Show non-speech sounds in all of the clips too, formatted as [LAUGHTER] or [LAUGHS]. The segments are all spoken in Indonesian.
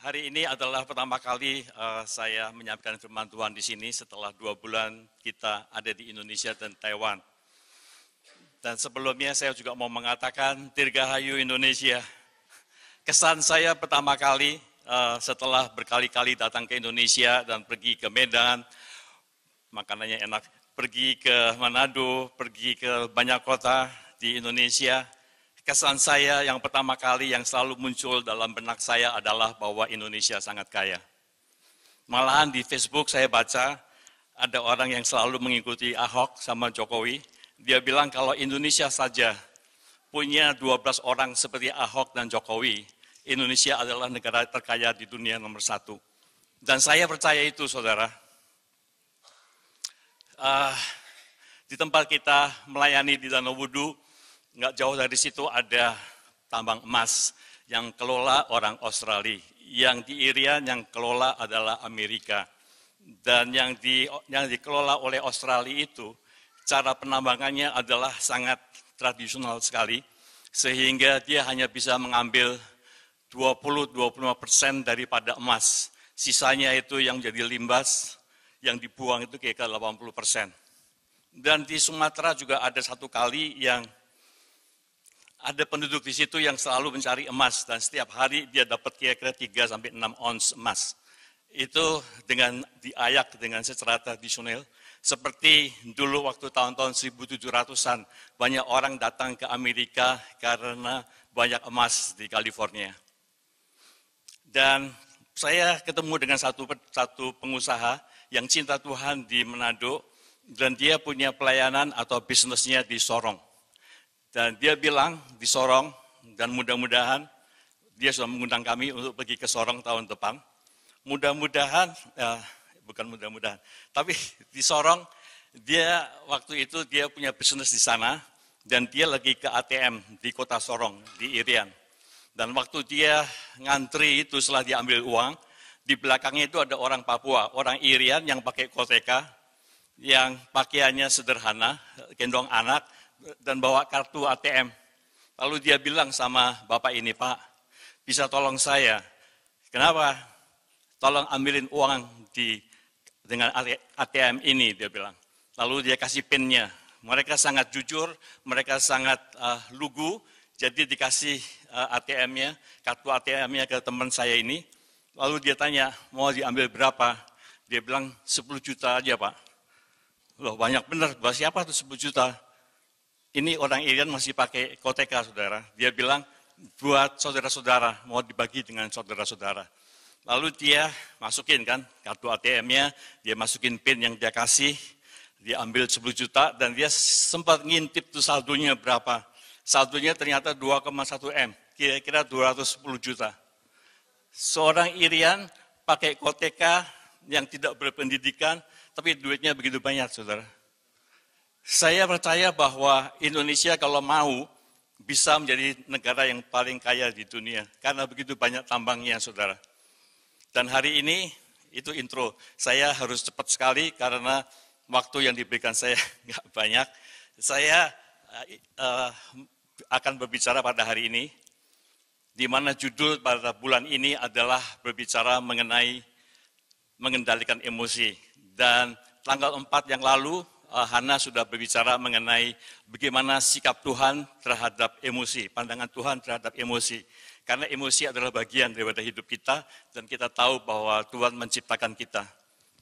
hari ini adalah pertama kali uh, saya menyampaikan firman Tuhan di sini setelah dua bulan kita ada di Indonesia dan Taiwan. Dan sebelumnya saya juga mau mengatakan Dirgahayu Indonesia. Kesan saya pertama kali uh, setelah berkali-kali datang ke Indonesia dan pergi ke Medan, makanannya enak, pergi ke Manado, pergi ke banyak kota di Indonesia, kesan saya yang pertama kali yang selalu muncul dalam benak saya adalah bahwa Indonesia sangat kaya. Malahan di Facebook saya baca ada orang yang selalu mengikuti Ahok sama Jokowi. Dia bilang kalau Indonesia saja punya 12 orang seperti Ahok dan Jokowi, Indonesia adalah negara terkaya di dunia nomor satu. Dan saya percaya itu, saudara. Uh, di tempat kita melayani di Danau Wudu, Nggak jauh dari situ ada tambang emas yang kelola orang Australia. Yang di Irian yang kelola adalah Amerika. Dan yang, di, yang dikelola oleh Australia itu, cara penambangannya adalah sangat tradisional sekali. Sehingga dia hanya bisa mengambil 20-25 persen daripada emas. Sisanya itu yang jadi limbas, yang dibuang itu kayak 80 persen. Dan di Sumatera juga ada satu kali yang ada penduduk di situ yang selalu mencari emas dan setiap hari dia dapat kira-kira 3 sampai 6 ons emas. Itu dengan diayak dengan secara tradisional seperti dulu waktu tahun-tahun 1700-an banyak orang datang ke Amerika karena banyak emas di California. Dan saya ketemu dengan satu satu pengusaha yang cinta Tuhan di Manado dan dia punya pelayanan atau bisnisnya di Sorong dan dia bilang di Sorong, dan mudah-mudahan dia sudah mengundang kami untuk pergi ke Sorong tahun depan. Mudah-mudahan, eh, bukan mudah-mudahan, tapi [LAUGHS] di Sorong dia waktu itu dia punya bisnis di sana dan dia lagi ke ATM di kota Sorong, di Irian. Dan waktu dia ngantri itu setelah diambil uang, di belakangnya itu ada orang Papua, orang Irian yang pakai koteka, yang pakaiannya sederhana, gendong anak, dan bawa kartu ATM. Lalu dia bilang sama bapak ini, Pak, bisa tolong saya. Kenapa? Tolong ambilin uang di dengan ATM ini, dia bilang. Lalu dia kasih pinnya. Mereka sangat jujur, mereka sangat uh, lugu, jadi dikasih uh, eh, ATM-nya, kartu ATM-nya ke teman saya ini. Lalu dia tanya, mau diambil berapa? Dia bilang, 10 juta aja, Pak. Loh, banyak benar. Buat siapa tuh 10 juta? Ini orang Irian masih pakai koteka, saudara. Dia bilang, buat saudara-saudara, mau dibagi dengan saudara-saudara. Lalu dia masukin kan kartu ATM-nya, dia masukin PIN yang dia kasih, dia ambil 10 juta dan dia sempat ngintip tuh saldonya berapa. Saldonya ternyata 2,1 M, kira-kira 210 juta. Seorang Irian pakai koteka yang tidak berpendidikan, tapi duitnya begitu banyak, saudara. Saya percaya bahwa Indonesia kalau mau bisa menjadi negara yang paling kaya di dunia karena begitu banyak tambangnya, saudara. Dan hari ini itu intro. Saya harus cepat sekali karena waktu yang diberikan saya [LAUGHS] nggak banyak. Saya uh, akan berbicara pada hari ini, di mana judul pada bulan ini adalah berbicara mengenai mengendalikan emosi. Dan tanggal 4 yang lalu Eh, Hana sudah berbicara mengenai bagaimana sikap Tuhan terhadap emosi, pandangan Tuhan terhadap emosi. Karena emosi adalah bagian daripada hidup kita dan kita tahu bahwa Tuhan menciptakan kita.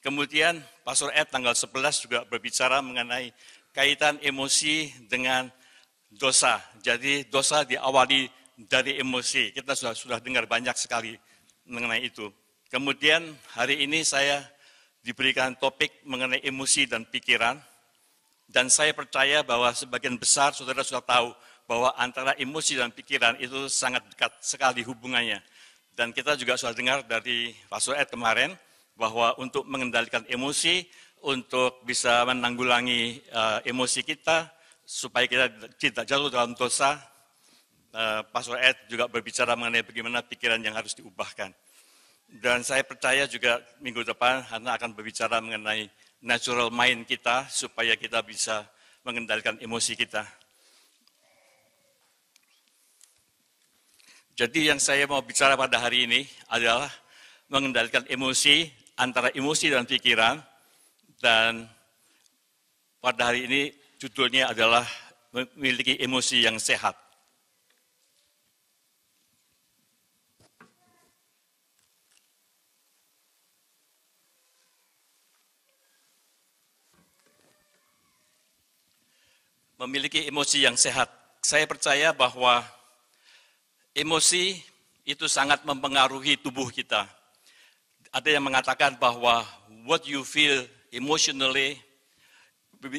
Kemudian Pastor Ed tanggal 11 juga berbicara mengenai kaitan emosi dengan dosa. Jadi dosa diawali dari emosi. Kita sudah sudah dengar banyak sekali mengenai itu. Kemudian hari ini saya diberikan topik mengenai emosi dan pikiran dan saya percaya bahwa sebagian besar saudara sudah tahu bahwa antara emosi dan pikiran itu sangat dekat sekali hubungannya. Dan kita juga sudah dengar dari Pastor Ed kemarin bahwa untuk mengendalikan emosi, untuk bisa menanggulangi uh, emosi kita, supaya kita tidak jatuh dalam dosa, uh, Pastor Ed juga berbicara mengenai bagaimana pikiran yang harus diubahkan. Dan saya percaya juga minggu depan Hana akan berbicara mengenai natural mind kita supaya kita bisa mengendalikan emosi kita. Jadi yang saya mau bicara pada hari ini adalah mengendalikan emosi antara emosi dan pikiran dan pada hari ini judulnya adalah memiliki emosi yang sehat. memiliki emosi yang sehat. Saya percaya bahwa emosi itu sangat mempengaruhi tubuh kita. Ada yang mengatakan bahwa what you feel emotionally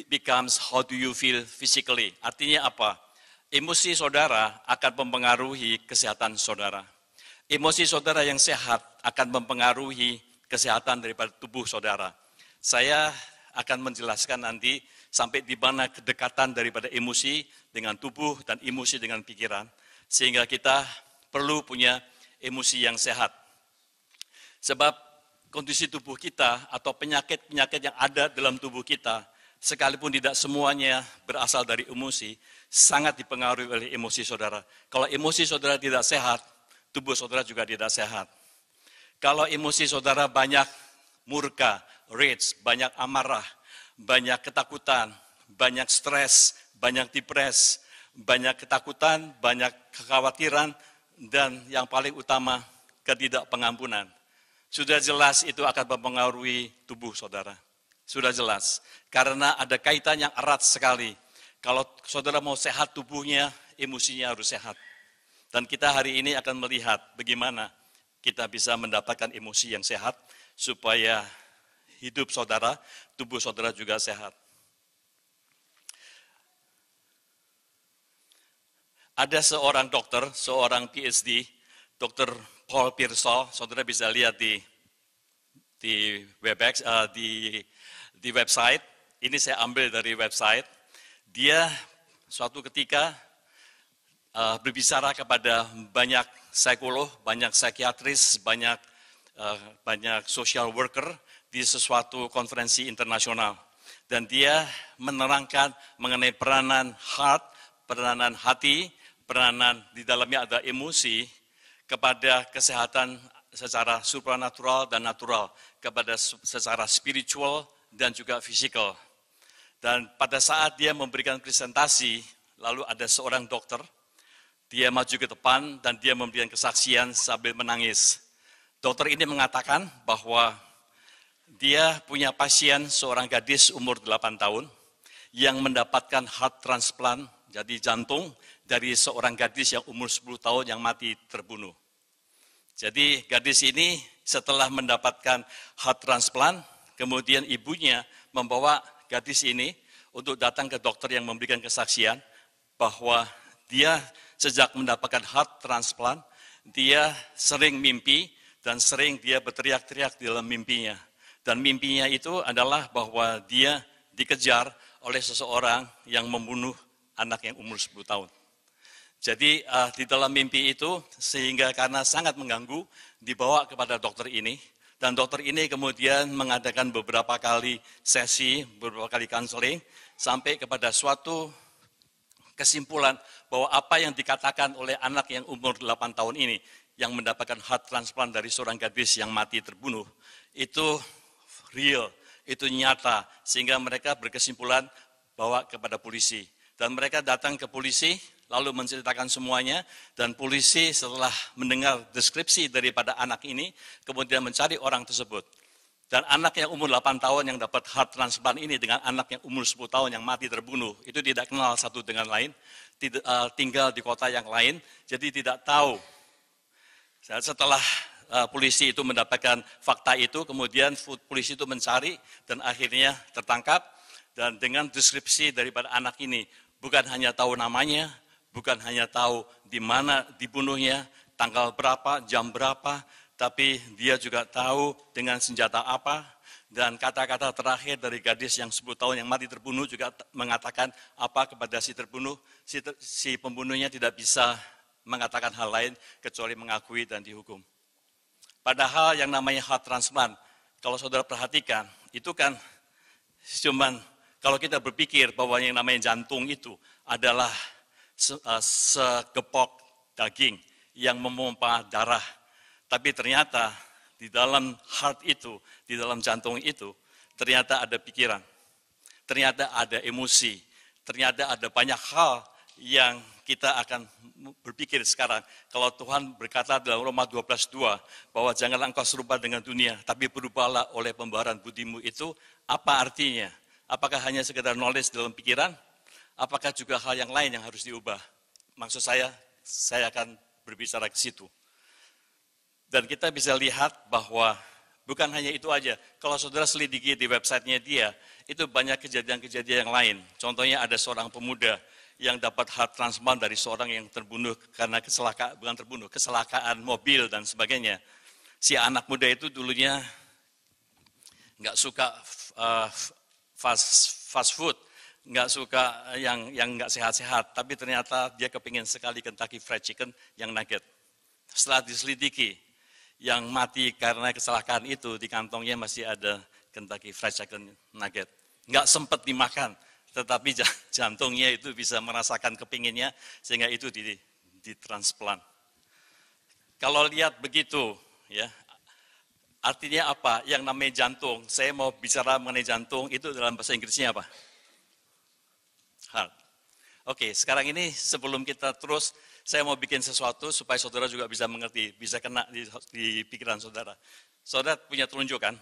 becomes how do you feel physically. Artinya apa? Emosi saudara akan mempengaruhi kesehatan saudara. Emosi saudara yang sehat akan mempengaruhi kesehatan daripada tubuh saudara. Saya akan menjelaskan nanti sampai di mana kedekatan daripada emosi dengan tubuh dan emosi dengan pikiran, sehingga kita perlu punya emosi yang sehat. Sebab kondisi tubuh kita atau penyakit-penyakit yang ada dalam tubuh kita, sekalipun tidak semuanya berasal dari emosi, sangat dipengaruhi oleh emosi saudara. Kalau emosi saudara tidak sehat, tubuh saudara juga tidak sehat. Kalau emosi saudara banyak murka, rage, banyak amarah, banyak ketakutan, banyak stres, banyak depres, banyak ketakutan, banyak kekhawatiran, dan yang paling utama ketidakpengampunan. Sudah jelas itu akan mempengaruhi tubuh saudara. Sudah jelas. Karena ada kaitan yang erat sekali. Kalau saudara mau sehat tubuhnya, emosinya harus sehat. Dan kita hari ini akan melihat bagaimana kita bisa mendapatkan emosi yang sehat supaya hidup saudara, tubuh saudara juga sehat. Ada seorang dokter, seorang PhD, Dr. Paul Pearsall, saudara bisa lihat di di Webex, uh, di di website. Ini saya ambil dari website. Dia suatu ketika uh, berbicara kepada banyak psikolog, banyak psikiatris, banyak uh, banyak social worker di sesuatu konferensi internasional. Dan dia menerangkan mengenai peranan heart, peranan hati, peranan di dalamnya ada emosi kepada kesehatan secara supranatural dan natural, kepada secara spiritual dan juga fisikal. Dan pada saat dia memberikan presentasi, lalu ada seorang dokter, dia maju ke depan dan dia memberikan kesaksian sambil menangis. Dokter ini mengatakan bahwa dia punya pasien seorang gadis umur 8 tahun yang mendapatkan heart transplant, jadi jantung dari seorang gadis yang umur 10 tahun yang mati terbunuh. Jadi gadis ini setelah mendapatkan heart transplant, kemudian ibunya membawa gadis ini untuk datang ke dokter yang memberikan kesaksian bahwa dia sejak mendapatkan heart transplant, dia sering mimpi dan sering dia berteriak-teriak di dalam mimpinya dan mimpinya itu adalah bahwa dia dikejar oleh seseorang yang membunuh anak yang umur 10 tahun. Jadi uh, di dalam mimpi itu sehingga karena sangat mengganggu dibawa kepada dokter ini dan dokter ini kemudian mengadakan beberapa kali sesi, beberapa kali counseling sampai kepada suatu kesimpulan bahwa apa yang dikatakan oleh anak yang umur 8 tahun ini yang mendapatkan heart transplant dari seorang gadis yang mati terbunuh itu real, itu nyata. Sehingga mereka berkesimpulan bawa kepada polisi. Dan mereka datang ke polisi, lalu menceritakan semuanya. Dan polisi setelah mendengar deskripsi daripada anak ini, kemudian mencari orang tersebut. Dan anak yang umur 8 tahun yang dapat heart transplant ini dengan anak yang umur 10 tahun yang mati terbunuh, itu tidak kenal satu dengan lain, eh, tinggal di kota yang lain, jadi tidak tahu. Setelah Eh, polisi itu mendapatkan fakta itu, kemudian polisi itu mencari dan akhirnya tertangkap. Dan dengan deskripsi daripada anak ini, bukan hanya tahu namanya, bukan hanya tahu di mana dibunuhnya, tanggal berapa, jam berapa, tapi dia juga tahu dengan senjata apa. Dan kata-kata terakhir dari gadis yang 10 tahun yang mati terbunuh juga mengatakan apa kepada si terbunuh, si, ter, si pembunuhnya tidak bisa mengatakan hal lain kecuali mengakui dan dihukum. Padahal yang namanya heart transplant, kalau saudara perhatikan, itu kan cuman kalau kita berpikir bahwa yang namanya jantung itu adalah se eh, daging yang memompa darah. Tapi ternyata di dalam heart itu, di dalam jantung itu, ternyata ada pikiran, ternyata ada emosi, ternyata ada banyak hal yang kita akan berpikir sekarang. Kalau Tuhan berkata dalam Roma 12.2 bahwa janganlah engkau serupa dengan dunia, tapi berubahlah oleh pembaharan budimu itu, apa artinya? Apakah hanya sekedar knowledge dalam pikiran? Apakah juga hal yang lain yang harus diubah? Maksud saya, saya akan berbicara ke situ. Dan kita bisa lihat bahwa bukan hanya itu aja. Kalau saudara selidiki di websitenya dia, itu banyak kejadian-kejadian yang lain. Contohnya ada seorang pemuda yang dapat heart transplant dari seorang yang terbunuh karena kecelakaan, bukan terbunuh, kecelakaan mobil dan sebagainya. Si anak muda itu dulunya nggak suka uh, fast, fast food, nggak suka yang yang nggak sehat-sehat, tapi ternyata dia kepingin sekali Kentucky Fried Chicken yang nugget. Setelah diselidiki, yang mati karena kecelakaan itu di kantongnya masih ada Kentucky Fried Chicken nugget. Nggak sempat dimakan, tetapi [LAUGHS] jantungnya itu bisa merasakan kepinginnya sehingga itu ditransplant. Kalau lihat begitu, ya artinya apa? Yang namanya jantung. Saya mau bicara mengenai jantung itu dalam bahasa Inggrisnya apa? Heart. Oke, sekarang ini sebelum kita terus, saya mau bikin sesuatu supaya saudara juga bisa mengerti, bisa kena di, di pikiran saudara. Saudara punya telunjuk kan?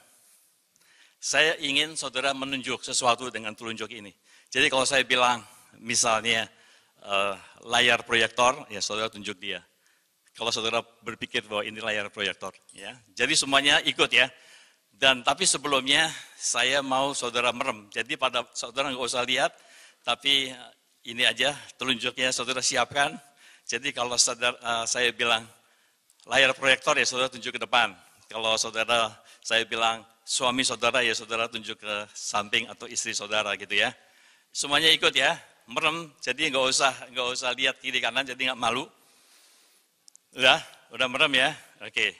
Saya ingin saudara menunjuk sesuatu dengan telunjuk ini. Jadi kalau saya bilang, misalnya eh, layar proyektor, ya saudara tunjuk dia. Kalau saudara berpikir bahwa ini layar proyektor, ya. Jadi semuanya ikut ya. Dan tapi sebelumnya saya mau saudara merem. Jadi pada saudara nggak usah lihat, tapi eh, ini aja telunjuknya saudara siapkan. Jadi kalau saudara, eh, saya bilang layar proyektor ya saudara tunjuk ke depan. Kalau saudara saya bilang suami saudara ya saudara tunjuk ke samping atau istri saudara gitu ya. Semuanya ikut ya, merem. Jadi nggak usah nggak usah lihat kiri kanan, jadi nggak malu. Udah, udah merem ya. Oke,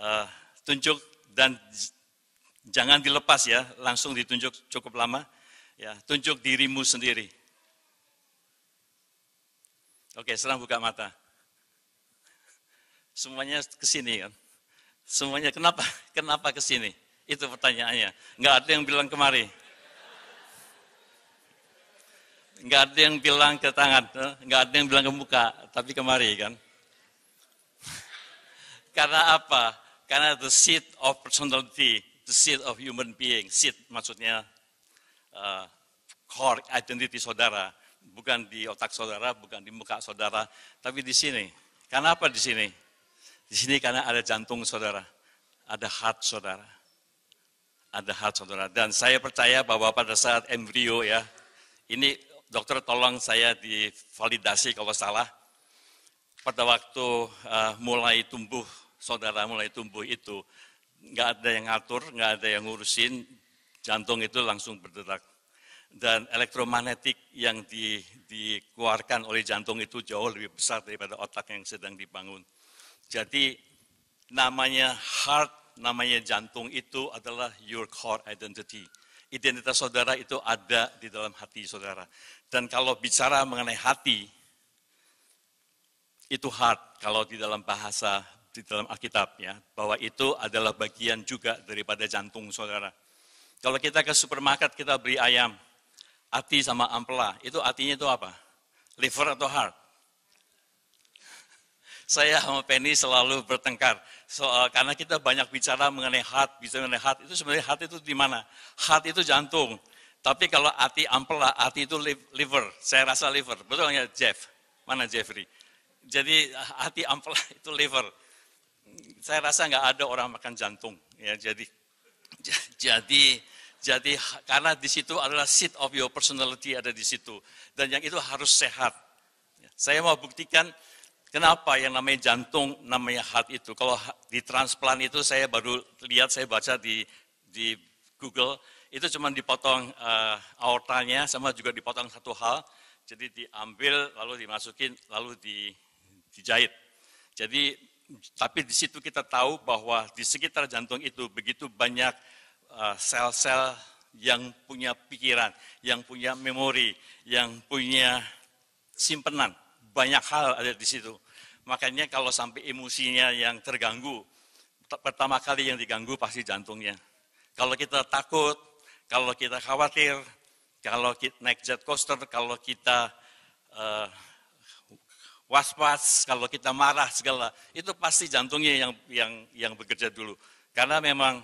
uh, tunjuk dan jangan dilepas ya, langsung ditunjuk cukup lama. Ya, tunjuk dirimu sendiri. Oke, sekarang buka mata. Semuanya ke sini kan. Semuanya kenapa? Kenapa ke sini? Itu pertanyaannya. Enggak ada yang bilang kemari. Enggak ada yang bilang ke tangan, Enggak eh? ada yang bilang ke muka, tapi kemari kan. [LAUGHS] Karena apa? Karena the seat of personality, the seat of human being, seat maksudnya uh, core identity saudara, bukan di otak saudara, bukan di muka saudara, tapi di sini. Karena apa di sini? Di sini karena ada jantung saudara, ada heart saudara ada hal saudara. Dan saya percaya bahwa pada saat embrio ya, ini dokter tolong saya divalidasi kalau salah. Pada waktu uh, mulai tumbuh, saudara mulai tumbuh itu, nggak ada yang ngatur, nggak ada yang ngurusin, jantung itu langsung berdetak. Dan elektromagnetik yang di, dikeluarkan oleh jantung itu jauh lebih besar daripada otak yang sedang dibangun. Jadi namanya heart namanya jantung itu adalah your core identity. Identitas saudara itu ada di dalam hati saudara. Dan kalau bicara mengenai hati, itu heart kalau di dalam bahasa di dalam Alkitab ya, bahwa itu adalah bagian juga daripada jantung saudara. Kalau kita ke supermarket kita beli ayam, hati sama ampela, itu hatinya itu apa? Liver atau heart? saya sama Penny selalu bertengkar soal eh, karena kita banyak bicara mengenai heart, bicara mengenai hat itu sebenarnya heart itu di mana? Heart itu jantung. Tapi kalau hati ampela, hati itu liver. Saya rasa liver. Betul nggak Jeff? Mana Jeffrey? Jadi hati ampela [LAUGHS] itu liver. Saya rasa nggak ada orang makan jantung. Ya, jadi [LAUGHS] jadi jadi karena di situ adalah seat of your personality ada di situ dan yang itu harus sehat. Saya mau buktikan Kenapa yang namanya jantung, namanya heart itu? Kalau di transplant itu saya baru lihat, saya baca di di Google, itu cuma dipotong uh, aortanya, sama juga dipotong satu hal. Jadi diambil, lalu dimasukin, lalu di, dijahit. Jadi, tapi di situ kita tahu bahwa di sekitar jantung itu begitu banyak eh, sel-sel uh, yang punya pikiran, yang punya memori, yang punya simpenan. Banyak hal ada di situ Makanya kalau sampai emosinya yang terganggu, pertama kali yang diganggu pasti jantungnya. Kalau kita takut, kalau kita khawatir, kalau kita naik jet coaster, kalau kita uh, was-was, kalau kita marah segala, itu pasti jantungnya yang yang yang bekerja dulu. Karena memang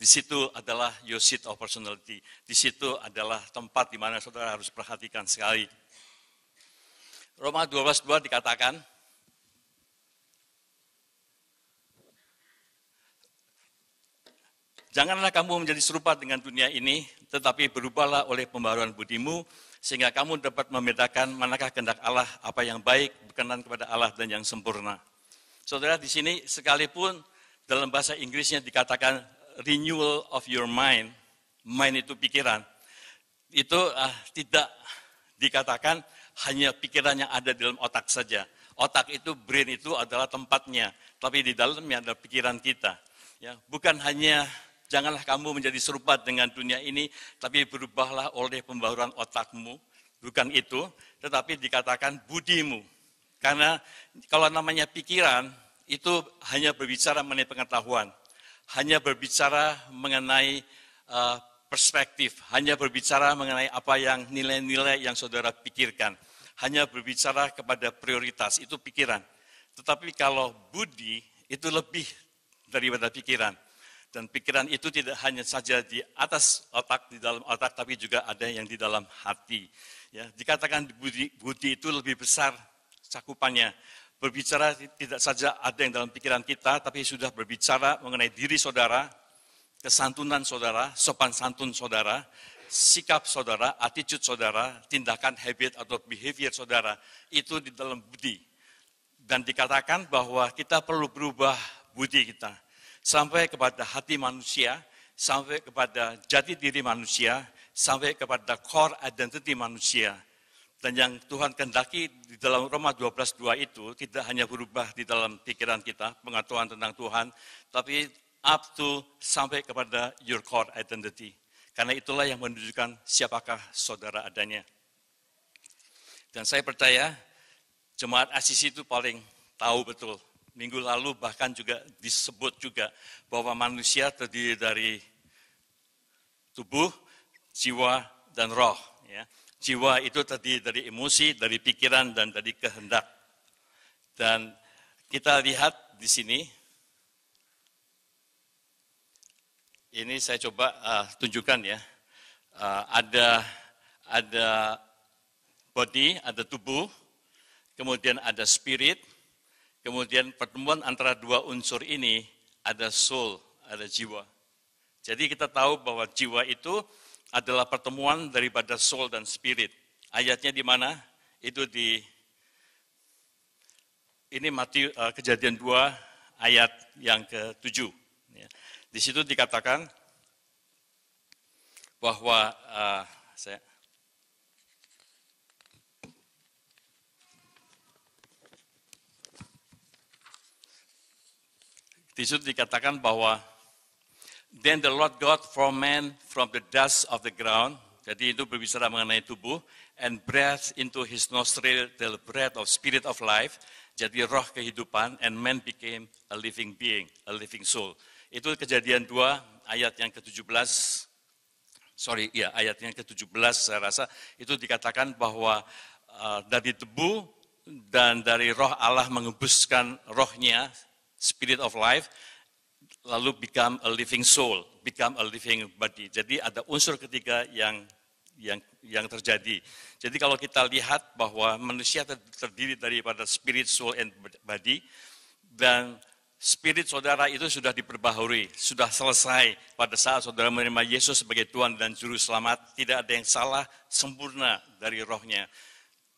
di situ adalah your seat of personality. Di situ adalah tempat di mana saudara harus perhatikan sekali. Roma 12:2 dikatakan, Janganlah kamu menjadi serupa dengan dunia ini, tetapi berubahlah oleh pembaruan budimu, sehingga kamu dapat membedakan manakah kehendak Allah, apa yang baik, berkenan kepada Allah, dan yang sempurna. Saudara, di sini sekalipun dalam bahasa Inggrisnya dikatakan renewal of your mind, mind itu pikiran, itu ah, tidak dikatakan hanya pikiran yang ada dalam otak saja. Otak itu, brain itu adalah tempatnya, tapi di dalamnya ada pikiran kita. Ya, bukan hanya Janganlah kamu menjadi serupa dengan dunia ini, tapi berubahlah oleh pembaruan otakmu. Bukan itu, tetapi dikatakan budimu. Karena kalau namanya pikiran, itu hanya berbicara mengenai pengetahuan. Hanya berbicara mengenai uh, perspektif, hanya berbicara mengenai apa yang nilai-nilai yang saudara pikirkan, hanya berbicara kepada prioritas, itu pikiran. Tetapi kalau budi itu lebih daripada pikiran. Dan pikiran itu tidak hanya saja di atas otak, di dalam otak, tapi juga ada yang di dalam hati. Ya, dikatakan budi, budi itu lebih besar cakupannya. Berbicara tidak saja ada yang dalam pikiran kita, tapi sudah berbicara mengenai diri saudara, kesantunan saudara, sopan santun saudara, sikap saudara, attitude saudara, tindakan habit atau behavior saudara, itu di dalam budi. Dan dikatakan bahwa kita perlu berubah budi kita sampai kepada hati manusia, sampai kepada jati diri manusia, sampai kepada core identity manusia. Dan yang Tuhan kendaki di dalam Roma 12.2 itu tidak hanya berubah di dalam pikiran kita, pengetahuan tentang Tuhan, tapi up to sampai kepada your core identity. Karena itulah yang menunjukkan siapakah saudara adanya. Dan saya percaya jemaat Asisi itu paling tahu betul minggu lalu bahkan juga disebut juga bahwa manusia terdiri dari tubuh, jiwa, dan roh. Ya. Jiwa itu terdiri dari emosi, dari pikiran, dan dari kehendak. Dan kita lihat di sini, ini saya coba uh, tunjukkan ya, uh, ada ada body, ada tubuh, kemudian ada spirit, Kemudian pertemuan antara dua unsur ini ada soul, ada jiwa. Jadi kita tahu bahwa jiwa itu adalah pertemuan daripada soul dan spirit. Ayatnya di mana? Itu di ini mati eh, kejadian dua ayat yang ke-7. Ya. Di situ dikatakan bahwa uh, saya Di situ dikatakan bahwa Then the Lord God formed man from the dust of the ground. Jadi itu berbicara mengenai tubuh. And breath into his nostril the breath of spirit of life. Jadi roh kehidupan. And man became a living being, a living soul. Itu kejadian dua ayat yang ke-17. Sorry, ya ayat yang ke-17 saya rasa. Itu dikatakan bahwa uh, dari debu dan dari roh Allah mengembuskan rohnya spirit of life, lalu become a living soul, become a living body. Jadi ada unsur ketiga yang yang yang terjadi. Jadi kalau kita lihat bahwa manusia terdiri daripada spirit, soul, and body, dan spirit saudara itu sudah diperbaharui, sudah selesai pada saat saudara menerima Yesus sebagai Tuhan dan Juru Selamat, tidak ada yang salah, sempurna dari rohnya.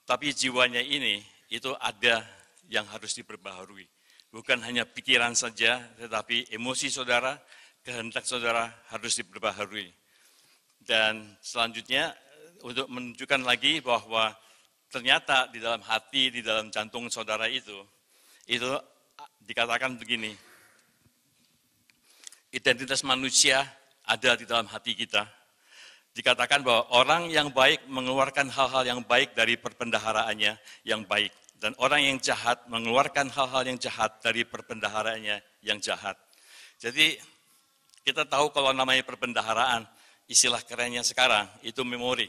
Tapi jiwanya ini, itu ada yang harus diperbaharui bukan hanya pikiran saja, tetapi emosi saudara, kehendak saudara harus diperbaharui. Dan selanjutnya untuk menunjukkan lagi bahwa ternyata di dalam hati, di dalam jantung saudara itu, itu dikatakan begini, identitas manusia ada di dalam hati kita. Dikatakan bahwa orang yang baik mengeluarkan hal-hal yang baik dari perpendaharaannya yang baik. Dan orang yang jahat mengeluarkan hal-hal yang jahat dari perpendaharanya yang jahat. Jadi kita tahu kalau namanya perpendaharaan, istilah kerennya sekarang itu memori.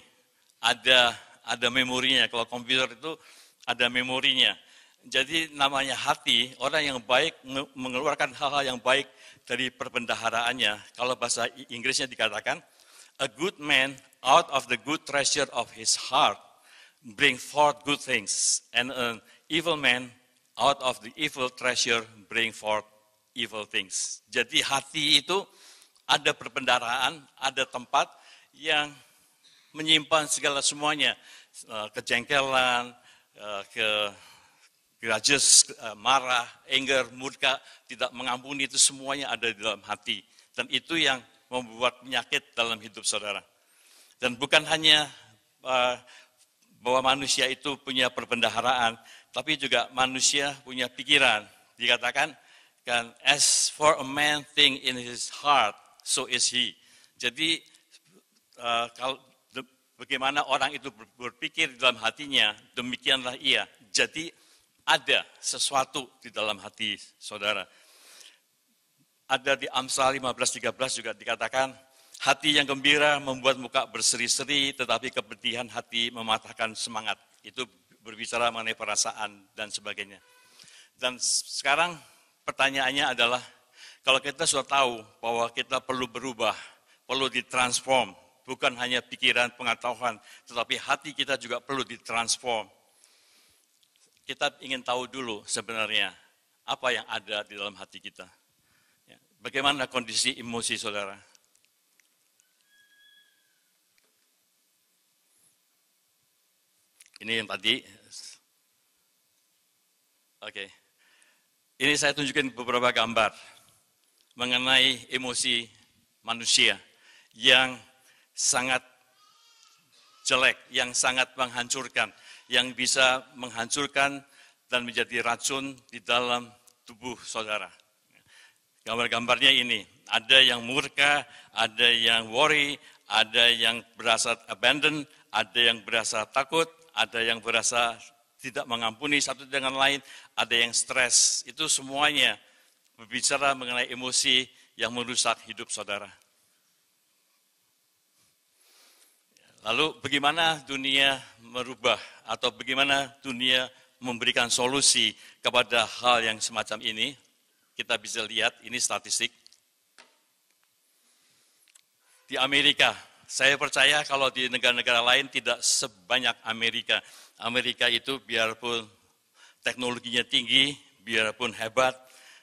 Ada ada memorinya. Kalau komputer itu ada memorinya. Jadi namanya hati, orang yang baik mengeluarkan hal-hal yang baik dari perbendaharaannya. Kalau bahasa Inggrisnya dikatakan, a good man out of the good treasure of his heart bring forth good things, and an evil man out of the evil treasure bring forth evil things. Jadi hati itu ada perbendaraan, ada tempat yang menyimpan segala semuanya, eh, kejengkelan, eh, ke grudges, eh, marah, anger, murka, tidak mengampuni itu semuanya ada di dalam hati. Dan itu yang membuat penyakit dalam hidup saudara. Dan bukan hanya bahwa manusia itu punya perbendaharaan, tapi juga manusia punya pikiran. Dikatakan, kan, as for a man thing in his heart, so is he. Jadi, uh, kalau de, bagaimana orang itu berpikir di dalam hatinya, demikianlah ia. Jadi, ada sesuatu di dalam hati saudara. Ada di Amsal 15.13 juga dikatakan, Hati yang gembira membuat muka berseri-seri, tetapi kepedihan hati mematahkan semangat. Itu berbicara mengenai perasaan dan sebagainya. Dan sekarang pertanyaannya adalah, kalau kita sudah tahu bahwa kita perlu berubah, perlu ditransform, bukan hanya pikiran pengetahuan, tetapi hati kita juga perlu ditransform. Kita ingin tahu dulu sebenarnya apa yang ada di dalam hati kita. Ya, bagaimana kondisi emosi saudara? Ini yang tadi. Oke. Ini saya tunjukin beberapa gambar mengenai emosi manusia yang sangat jelek, yang sangat menghancurkan, yang bisa menghancurkan dan menjadi racun di dalam tubuh saudara. Gambar-gambarnya ini, ada yang murka, ada yang worry, ada yang berasa abandon, ada yang berasa takut, ada yang berasa tidak mengampuni satu dengan lain, ada yang stres. Itu semuanya berbicara mengenai emosi yang merusak hidup saudara. Lalu bagaimana dunia merubah atau bagaimana dunia memberikan solusi kepada hal yang semacam ini? Kita bisa lihat ini statistik. Di Amerika saya percaya kalau di negara-negara lain tidak sebanyak Amerika. Amerika itu biarpun teknologinya tinggi, biarpun hebat,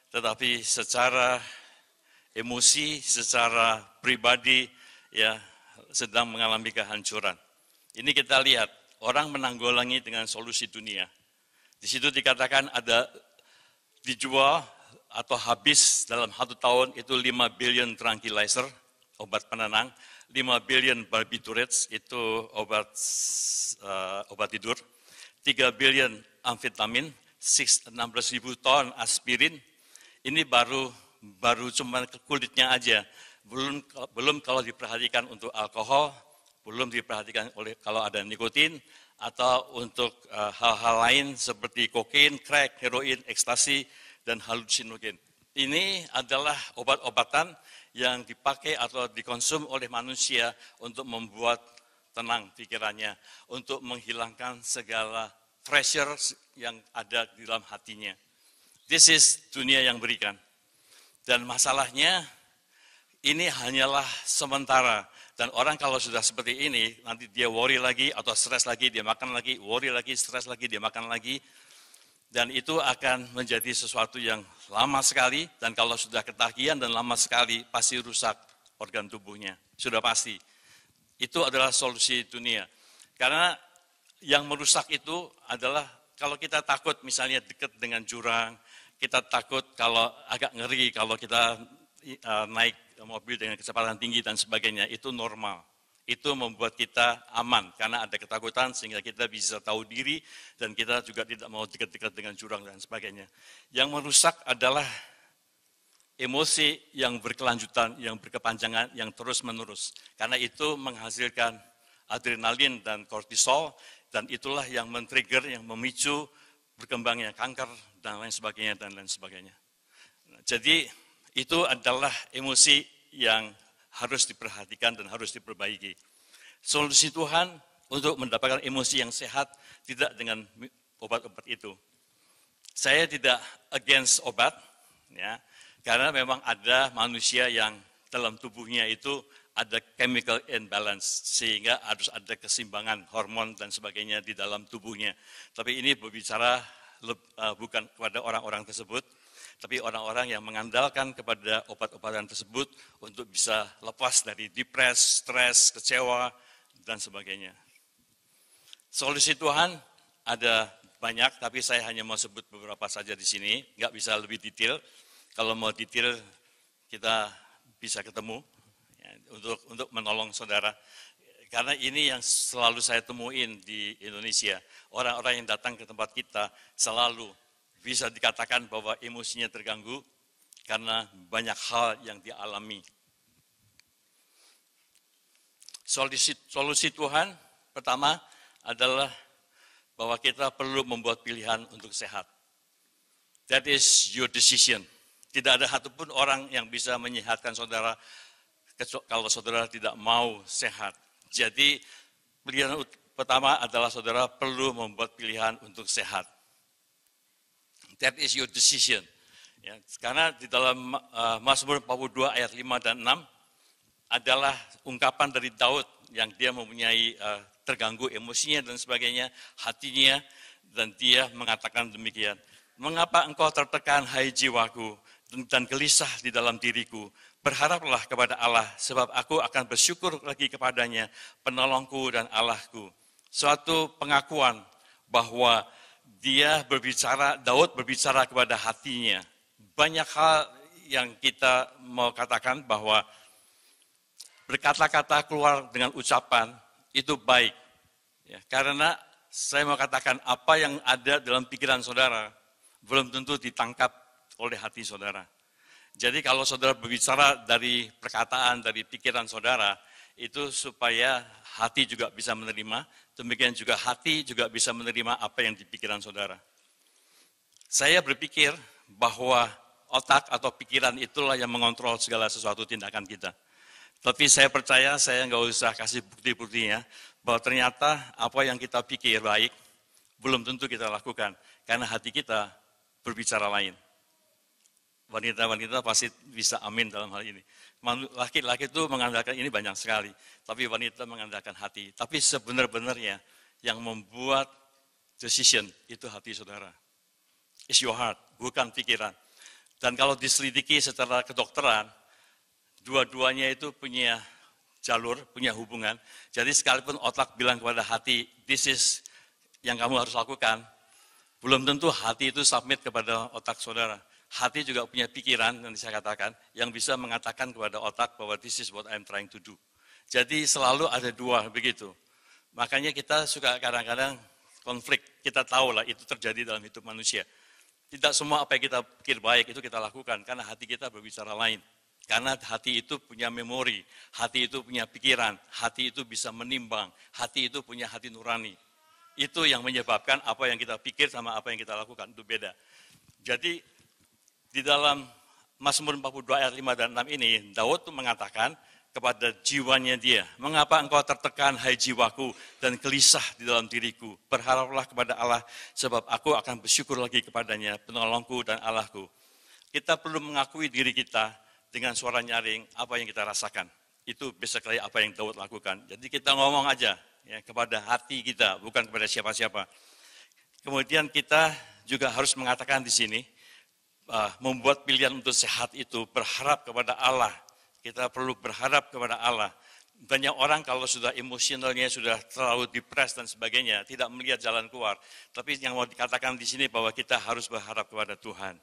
tetapi secara emosi, secara pribadi ya sedang mengalami kehancuran. Ini kita lihat, orang menanggulangi dengan solusi dunia. Di situ dikatakan ada dijual atau habis dalam satu tahun itu 5 billion tranquilizer, obat penenang, 5 billion barbiturates itu obat uh, obat tidur, 3 billion amfetamin, 16 ribu ton aspirin. Ini baru baru cuman kulitnya aja. Belum belum kalau diperhatikan untuk alkohol, belum diperhatikan oleh kalau ada nikotin atau untuk eh, hal-hal uh, hal -hal lain seperti kokain, crack, heroin, ekstasi dan halusinogen. Ini adalah obat-obatan yang dipakai atau dikonsum oleh manusia untuk membuat tenang pikirannya, untuk menghilangkan segala pressure yang ada di dalam hatinya. This is dunia yang berikan. Dan masalahnya ini hanyalah sementara. Dan orang kalau sudah seperti ini, nanti dia worry lagi atau stress lagi, dia makan lagi, worry lagi, stress lagi, dia makan lagi. Dan itu akan menjadi sesuatu yang lama sekali, dan kalau sudah ketagihan dan lama sekali, pasti rusak organ tubuhnya. Sudah pasti. Itu adalah solusi dunia. Karena yang merusak itu adalah kalau kita takut misalnya dekat dengan jurang, kita takut kalau agak ngeri kalau kita eh, naik mobil dengan kecepatan tinggi dan sebagainya, itu normal. Itu membuat kita aman karena ada ketakutan sehingga kita bisa tahu diri dan kita juga tidak mau dekat-dekat dengan jurang dan sebagainya. Yang merusak adalah emosi yang berkelanjutan, yang berkepanjangan, yang terus-menerus. Karena itu menghasilkan adrenalin dan kortisol dan itulah yang men-trigger, yang memicu berkembangnya kanker dan lain sebagainya dan lain sebagainya. Jadi itu adalah emosi yang harus diperhatikan dan harus diperbaiki. Solusi Tuhan untuk mendapatkan emosi yang sehat tidak dengan obat-obat itu. Saya tidak against obat, ya, karena memang ada manusia yang dalam tubuhnya itu ada chemical imbalance, sehingga harus ada kesimbangan hormon dan sebagainya di dalam tubuhnya. Tapi ini berbicara eh, bukan kepada orang-orang tersebut, tapi orang-orang yang mengandalkan kepada obat-obatan tersebut untuk bisa lepas dari depres, stres, kecewa, dan sebagainya. Solusi Tuhan ada banyak, tapi saya hanya mau sebut beberapa saja di sini, nggak bisa lebih detail. Kalau mau detail, kita bisa ketemu ya, untuk untuk menolong saudara. Karena ini yang selalu saya temuin di Indonesia. Orang-orang yang datang ke tempat kita selalu bisa dikatakan bahwa emosinya terganggu karena banyak hal yang dialami. Solusi, solusi Tuhan pertama adalah bahwa kita perlu membuat pilihan untuk sehat. That is your decision. Tidak ada satupun orang yang bisa menyehatkan saudara kalau saudara tidak mau sehat. Jadi pilihan pertama adalah saudara perlu membuat pilihan untuk sehat. That is your decision. Ya, karena di dalam uh, Mazmur 42 ayat 5 dan 6 adalah ungkapan dari Daud yang dia mempunyai uh, terganggu emosinya dan sebagainya, hatinya dan dia mengatakan demikian. Mengapa engkau tertekan hai jiwaku dan gelisah di dalam diriku? Berharaplah kepada Allah sebab aku akan bersyukur lagi kepadanya, penolongku dan Allahku. Suatu pengakuan bahwa dia berbicara, Daud berbicara kepada hatinya. Banyak hal yang kita mau katakan bahwa berkata-kata keluar dengan ucapan itu baik. Ya, karena saya mau katakan apa yang ada dalam pikiran saudara belum tentu ditangkap oleh hati saudara. Jadi kalau saudara berbicara dari perkataan, dari pikiran saudara, itu supaya hati juga bisa menerima, demikian juga hati juga bisa menerima apa yang dipikiran saudara. Saya berpikir bahwa otak atau pikiran itulah yang mengontrol segala sesuatu tindakan kita. Tapi saya percaya, saya nggak usah kasih bukti-buktinya, bahwa ternyata apa yang kita pikir baik, belum tentu kita lakukan. Karena hati kita berbicara lain. Wanita-wanita pasti bisa amin dalam hal ini. Laki-laki itu mengandalkan ini banyak sekali, tapi wanita mengandalkan hati. Tapi sebenar-benarnya yang membuat decision itu hati saudara. It's your heart, bukan pikiran. Dan kalau diselidiki secara kedokteran, dua-duanya itu punya jalur, punya hubungan. Jadi sekalipun otak bilang kepada hati, this is yang kamu harus lakukan, belum tentu hati itu submit kepada otak saudara hati juga punya pikiran yang saya katakan, yang bisa mengatakan kepada otak bahwa this is what I'm trying to do. Jadi selalu ada dua begitu. Makanya kita suka kadang-kadang konflik. Kita tahu lah itu terjadi dalam hidup manusia. Tidak semua apa yang kita pikir baik itu kita lakukan karena hati kita berbicara lain. Karena hati itu punya memori, hati itu punya pikiran, hati itu bisa menimbang, hati itu punya hati nurani. Itu yang menyebabkan apa yang kita pikir sama apa yang kita lakukan itu beda. Jadi di dalam Mazmur 42 ayat 5 dan 6 ini, Daud mengatakan kepada jiwanya dia, mengapa engkau tertekan hai jiwaku dan gelisah di dalam diriku. Berharaplah kepada Allah sebab aku akan bersyukur lagi kepadanya, penolongku dan Allahku. Kita perlu mengakui diri kita dengan suara nyaring apa yang kita rasakan. Itu bisa basically apa yang Daud lakukan. Jadi kita ngomong aja ya, kepada hati kita, bukan kepada siapa-siapa. Kemudian kita juga harus mengatakan di sini, uh, membuat pilihan untuk sehat itu berharap kepada Allah. Kita perlu berharap kepada Allah. Banyak orang kalau sudah emosionalnya sudah terlalu depres dan sebagainya, tidak melihat jalan keluar. Tapi yang mau dikatakan di sini bahwa kita harus berharap kepada Tuhan.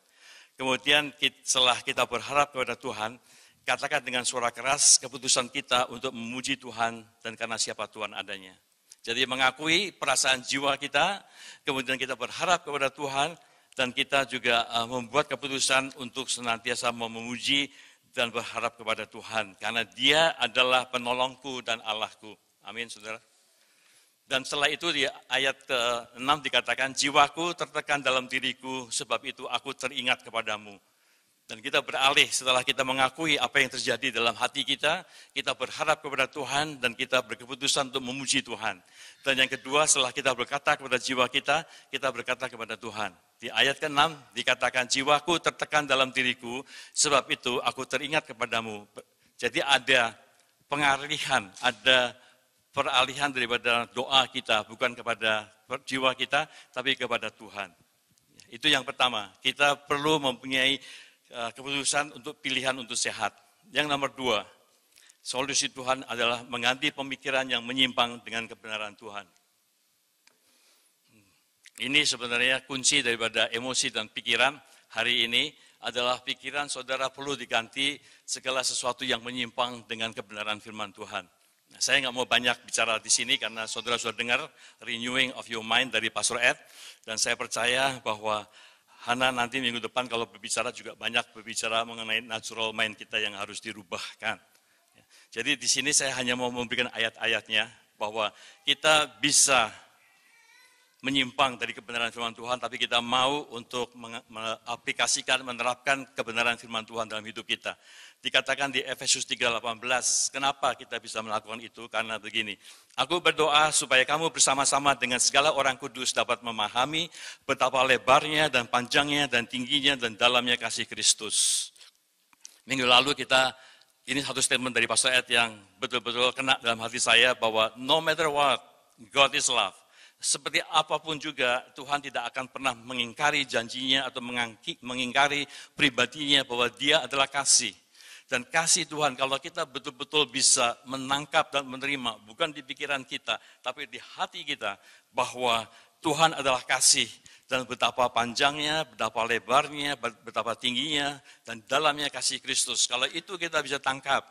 Kemudian setelah kita berharap kepada Tuhan, katakan dengan suara keras keputusan kita untuk memuji Tuhan dan karena siapa Tuhan adanya. Jadi mengakui perasaan jiwa kita, kemudian kita berharap kepada Tuhan, dan kita juga eh, membuat keputusan untuk senantiasa memuji dan berharap kepada Tuhan karena Dia adalah penolongku dan Allahku. Amin, Saudara. Dan setelah itu di ayat ke-6 dikatakan jiwaku tertekan dalam diriku sebab itu aku teringat kepadamu. Dan kita beralih setelah kita mengakui apa yang terjadi dalam hati kita, kita berharap kepada Tuhan dan kita berkeputusan untuk memuji Tuhan. Dan yang kedua, setelah kita berkata kepada jiwa kita, kita berkata kepada Tuhan. Di ayat ke-6 dikatakan, jiwaku tertekan dalam diriku, sebab itu aku teringat kepadamu. Jadi ada pengalihan, ada peralihan daripada doa kita, bukan kepada jiwa kita, tapi kepada Tuhan. Itu yang pertama, kita perlu mempunyai Eh, keputusan untuk pilihan untuk sehat. Yang nomor dua, solusi Tuhan adalah mengganti pemikiran yang menyimpang dengan kebenaran Tuhan. Hmm. Ini sebenarnya kunci daripada emosi dan pikiran hari ini adalah pikiran saudara perlu diganti segala sesuatu yang menyimpang dengan kebenaran firman Tuhan. Nah, saya nggak mau banyak bicara di sini karena saudara sudah dengar renewing of your mind dari Pastor Ed dan saya percaya bahwa Hana nanti minggu depan kalau berbicara juga banyak berbicara mengenai natural mind kita yang harus dirubahkan. Ya. Jadi di sini saya hanya mau memberikan ayat-ayatnya bahwa kita bisa menyimpang dari kebenaran firman Tuhan, tapi kita mau untuk mengaplikasikan, menerapkan kebenaran firman Tuhan dalam hidup kita. Dikatakan di Efesus 3.18, kenapa kita bisa melakukan itu? Karena begini, aku berdoa supaya kamu bersama-sama dengan segala orang kudus dapat memahami betapa lebarnya dan panjangnya dan tingginya dan dalamnya kasih Kristus. Minggu lalu kita ini satu statement dari Pastor Ed yang betul-betul kena dalam hati saya bahwa no matter what, God is love seperti apapun juga Tuhan tidak akan pernah mengingkari janjinya atau mengingkari pribadinya bahwa dia adalah kasih. Dan kasih Tuhan kalau kita betul-betul bisa menangkap dan menerima bukan di pikiran kita tapi di hati kita bahwa Tuhan adalah kasih dan betapa panjangnya, betapa lebarnya, betapa tingginya dan dalamnya kasih Kristus. Kalau itu kita bisa tangkap,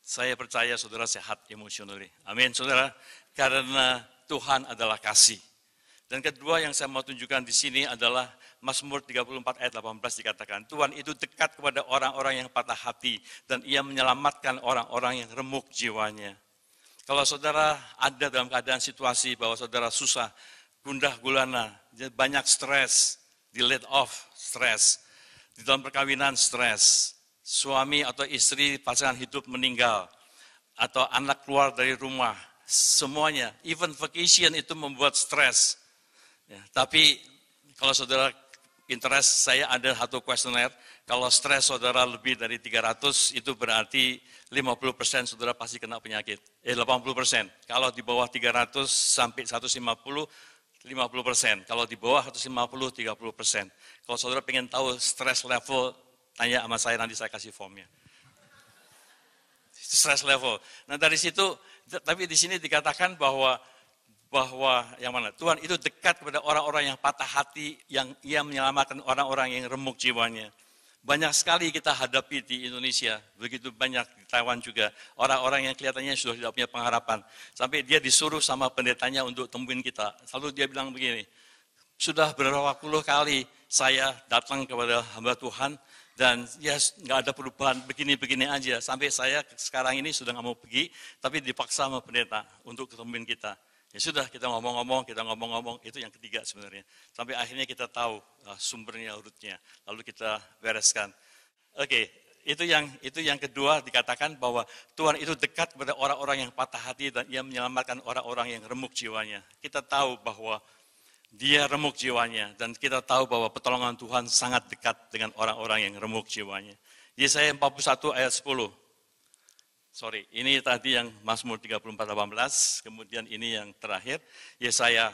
saya percaya saudara sehat emosional. Amin saudara. Karena Tuhan adalah kasih. Dan kedua yang saya mau tunjukkan di sini adalah Mazmur 34 ayat 18 dikatakan, Tuhan itu dekat kepada orang-orang yang patah hati dan ia menyelamatkan orang-orang yang remuk jiwanya. Kalau saudara ada dalam keadaan situasi bahwa saudara susah, gundah gulana, banyak stres, di let off stres, di dalam perkawinan stres, suami atau istri pasangan hidup meninggal, atau anak keluar dari rumah, semuanya. Even vacation itu membuat stres. Ya, tapi kalau saudara interest, saya ada satu questionnaire. Kalau stres saudara lebih dari 300, itu berarti 50% saudara pasti kena penyakit. Eh, 80%. Kalau di bawah 300 sampai 150, 50%. Kalau di bawah 150, 30%. Kalau saudara pengen tahu stress level, tanya sama saya, nanti saya kasih formnya. Stress level. Nah dari situ tapi di sini dikatakan bahwa bahwa yang mana Tuhan itu dekat kepada orang-orang yang patah hati, yang ia menyelamatkan orang-orang yang remuk jiwanya. Banyak sekali kita hadapi di Indonesia, begitu banyak di Taiwan juga, orang-orang yang kelihatannya sudah tidak punya pengharapan. Sampai dia disuruh sama pendetanya untuk temuin kita. Lalu dia bilang begini, sudah berapa puluh kali saya datang kepada hamba Tuhan, dan ya nggak ada perubahan begini-begini aja sampai saya sekarang ini sudah nggak mau pergi tapi dipaksa sama pendeta untuk ketemuin kita ya sudah kita ngomong-ngomong kita ngomong-ngomong itu yang ketiga sebenarnya sampai akhirnya kita tahu uh, sumbernya urutnya lalu kita bereskan oke okay, itu yang itu yang kedua dikatakan bahwa Tuhan itu dekat kepada orang-orang yang patah hati dan ia menyelamatkan orang-orang yang remuk jiwanya kita tahu bahwa dia remuk jiwanya. Dan kita tahu bahwa pertolongan Tuhan sangat dekat dengan orang-orang yang remuk jiwanya. Yesaya 41 ayat 10. Sorry, ini tadi yang Mazmur 34 18, kemudian ini yang terakhir, Yesaya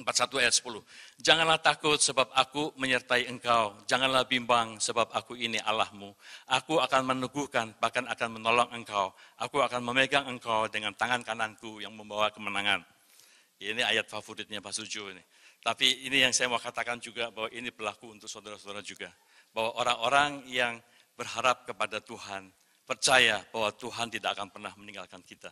41 ayat 10. Janganlah takut sebab aku menyertai engkau. Janganlah bimbang sebab aku ini Allahmu. Aku akan meneguhkan, bahkan akan menolong engkau. Aku akan memegang engkau dengan tangan kananku yang membawa kemenangan. Ini ayat favoritnya Pak Sujo ini. Tapi ini yang saya mau katakan juga bahwa ini berlaku untuk saudara-saudara juga. Bahwa orang-orang yang berharap kepada Tuhan, percaya bahwa Tuhan tidak akan pernah meninggalkan kita.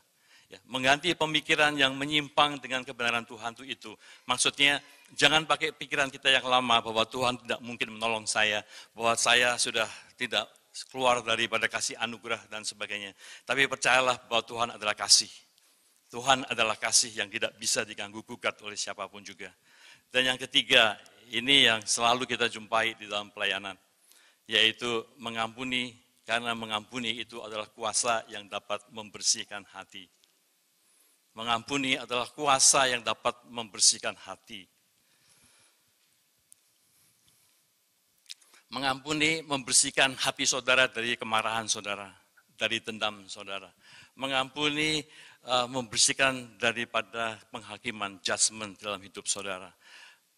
Ya, mengganti pemikiran yang menyimpang dengan kebenaran Tuhan itu itu. Maksudnya jangan pakai pikiran kita yang lama bahwa Tuhan tidak mungkin menolong saya, bahwa saya sudah tidak keluar daripada kasih anugerah dan sebagainya. Tapi percayalah bahwa Tuhan adalah kasih Tuhan adalah kasih yang tidak bisa diganggu gugat oleh siapapun juga. Dan yang ketiga, ini yang selalu kita jumpai di dalam pelayanan, yaitu mengampuni, karena mengampuni itu adalah kuasa yang dapat membersihkan hati. Mengampuni adalah kuasa yang dapat membersihkan hati. Mengampuni membersihkan hati saudara dari kemarahan saudara, dari dendam saudara. Mengampuni uh, membersihkan daripada penghakiman, judgment dalam hidup saudara.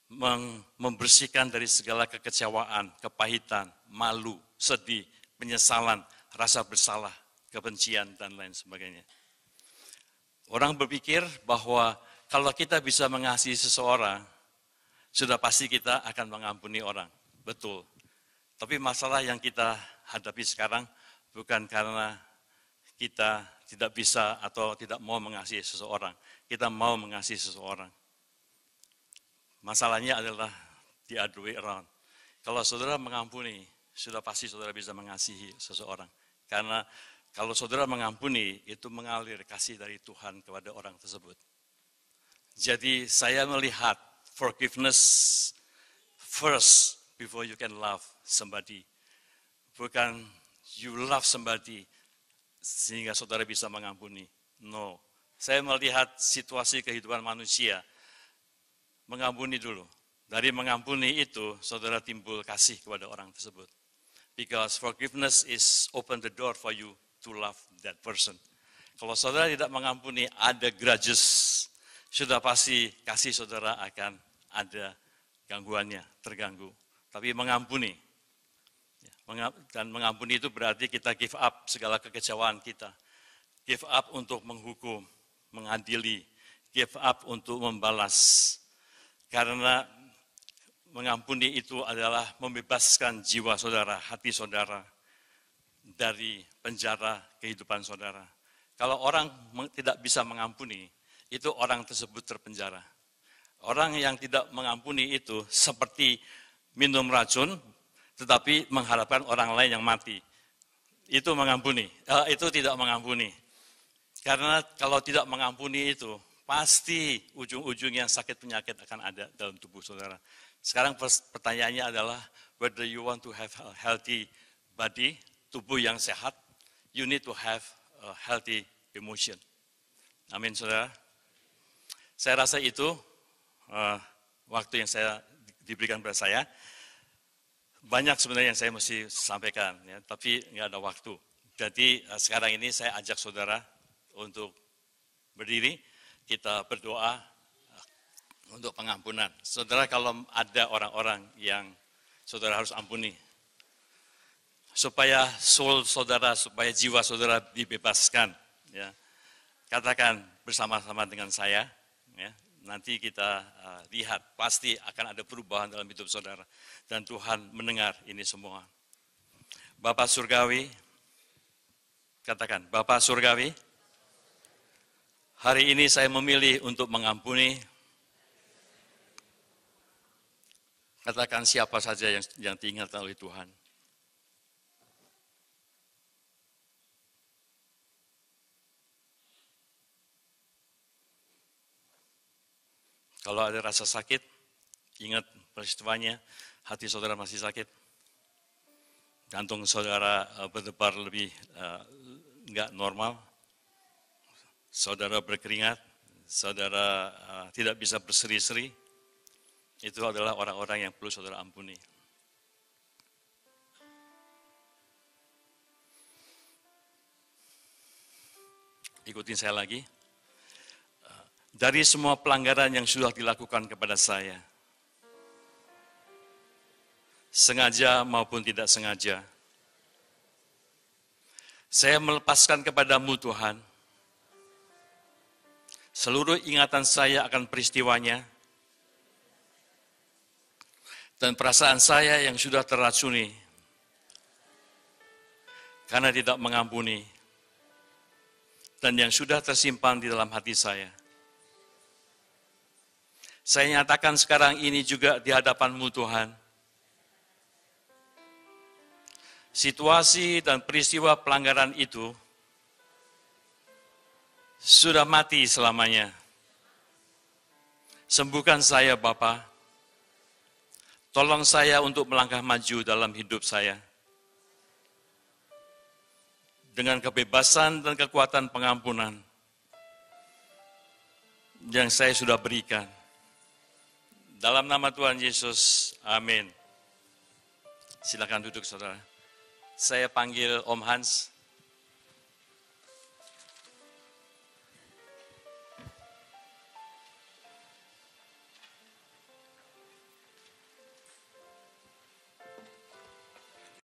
Mem membersihkan dari segala kekecewaan, kepahitan, malu, sedih, penyesalan, rasa bersalah, kebencian, dan lain sebagainya. Orang berpikir bahwa kalau kita bisa mengasihi seseorang, sudah pasti kita akan mengampuni orang. Betul. Tapi masalah yang kita hadapi sekarang bukan karena kita tidak bisa atau tidak mau mengasihi seseorang. Kita mau mengasihi seseorang. Masalahnya adalah the other way around. Kalau saudara mengampuni, sudah pasti saudara bisa mengasihi seseorang. Karena kalau saudara mengampuni, itu mengalir kasih dari Tuhan kepada orang tersebut. Jadi saya melihat forgiveness first before you can love somebody. Bukan you love somebody sehingga saudara bisa mengampuni. No. Saya melihat situasi kehidupan manusia. Mengampuni dulu. Dari mengampuni itu, saudara timbul kasih kepada orang tersebut. Because forgiveness is open the door for you to love that person. Kalau saudara tidak mengampuni, ada grudges. Sudah pasti kasih saudara akan ada gangguannya, terganggu. Tapi mengampuni, Ya. Dan mengampuni itu berarti kita give up segala kekecewaan kita. Give up untuk menghukum, mengadili. Give up untuk membalas. Karena mengampuni itu adalah membebaskan jiwa saudara, hati saudara dari penjara kehidupan saudara. Kalau orang tidak bisa mengampuni, itu orang tersebut terpenjara. Orang yang tidak mengampuni itu seperti minum racun, tetapi mengharapkan orang lain yang mati. Itu mengampuni, eh, itu tidak mengampuni. Karena kalau tidak mengampuni itu, pasti ujung-ujungnya sakit penyakit akan ada dalam tubuh saudara. Sekarang pertanyaannya adalah, whether you want to have a healthy body, tubuh yang sehat, you need to have a healthy emotion. Amin, saudara. Saya rasa itu uh, waktu yang saya diberikan pada saya banyak sebenarnya yang saya mesti sampaikan, ya, tapi nggak ada waktu. Jadi eh, sekarang ini saya ajak saudara untuk berdiri, kita berdoa eh, untuk pengampunan. Saudara kalau ada orang-orang yang saudara harus ampuni, supaya soul saudara, supaya jiwa saudara dibebaskan. Ya. Katakan bersama-sama dengan saya, ya, nanti kita eh, lihat pasti akan ada perubahan dalam hidup saudara dan Tuhan mendengar ini semua. Bapak Surgawi, katakan, Bapak Surgawi, hari ini saya memilih untuk mengampuni. Katakan siapa saja yang, yang diingat oleh Tuhan. Kalau ada rasa sakit, ingat peristiwanya, hati saudara masih sakit. Jantung saudara eh, berdebar lebih eh, nggak uh, normal. Saudara berkeringat, saudara uh, tidak bisa berseri-seri. Itu adalah orang-orang yang perlu saudara ampuni. Ikutin saya lagi dari semua pelanggaran yang sudah dilakukan kepada saya. Sengaja maupun tidak sengaja. Saya melepaskan kepadamu Tuhan. Seluruh ingatan saya akan peristiwanya. Dan perasaan saya yang sudah teracuni. Karena tidak mengampuni. Dan yang sudah tersimpan di dalam hati saya. Saya nyatakan sekarang ini juga di hadapanmu Tuhan. Situasi dan peristiwa pelanggaran itu sudah mati selamanya. Sembuhkan saya Bapa. Tolong saya untuk melangkah maju dalam hidup saya. Dengan kebebasan dan kekuatan pengampunan yang saya sudah berikan dalam nama Tuhan Yesus, amin. Silakan duduk saudara. Saya panggil Om Hans.